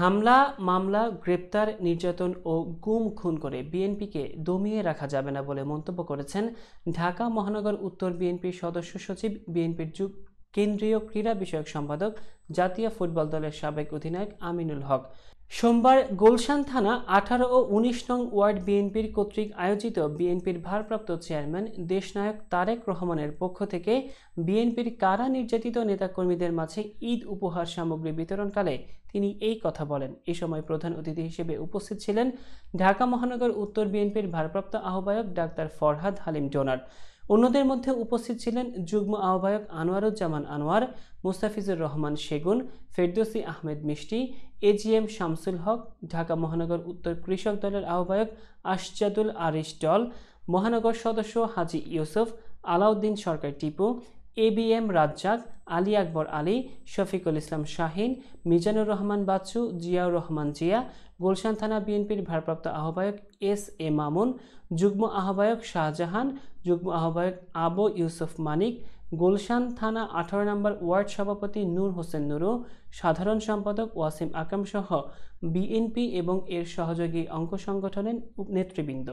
হামলা মামলা গ্রেপ্তার নির্যাতন ও গুম খুন করে বিএনপিকে দমিয়ে রাখা যাবে না বলে মন্তব্য করেছেন ঢাকা মহানগর উত্তর বিএনপির সদস্য সচিব বিএনপির কেন্দ্রীয় ক্রীড়া বিষয়ক সম্পাদক জাতীয় ফুটবল দলের সাবেক অধিনায়ক আমিনুল হক সোমবার গুলশান থানা আঠারো ও উনিশ নং ওয়ার্ড বিএনপির কর্তৃক আয়োজিত বিএনপির ভারপ্রাপ্ত চেয়ারম্যান দেশনায়ক তারেক রহমানের পক্ষ থেকে বিএনপির কারা নির্যাতিত নেতাকর্মীদের মাঝে ঈদ উপহার সামগ্রী বিতরণকালে তিনি এই কথা বলেন এ সময় প্রধান অতিথি হিসেবে উপস্থিত ছিলেন ঢাকা মহানগর উত্তর বিএনপির ভারপ্রাপ্ত আহ্বায়ক ডাক্তার ফরহাদ হালিম ডোনার অন্যদের মধ্যে উপস্থিত ছিলেন যুগ্ম আহ্বায়ক আনোয়ারুজ্জামান আনোয়ার মুস্তাফিজুর রহমান সেগুন ফেরদোসি আহমেদ মিষ্টি এজিএম শামসুল হক ঢাকা মহানগর উত্তর কৃষক দলের আহ্বায়ক আশজাদুল আরিস ডল মহানগর সদস্য Haji Yusuf Alauddin Sarkar Tipu A B M Razzak Ali Akbar Ali Shafiqul Islam Shahin Mizanur Rahman Bachchu Ziaur Rahman Zia Gulshan থানা বিএনপির ভারপ্রাপ্ত আহ্বায়ক এস এ মামুন যুগ্ম আহ্বায়ক শাহজাহান যুগ্ম আহ্বায়ক আবু ইউসুফ মানিক গুলশান থানা আঠারো নম্বর ওয়ার্ড সভাপতি নূর হোসেন নুরু সাধারণ সম্পাদক ওয়াসিম আকরাম সহ বিএনপি এবং এর সহযোগী অঙ্গ সংগঠনের নেতৃবৃন্দ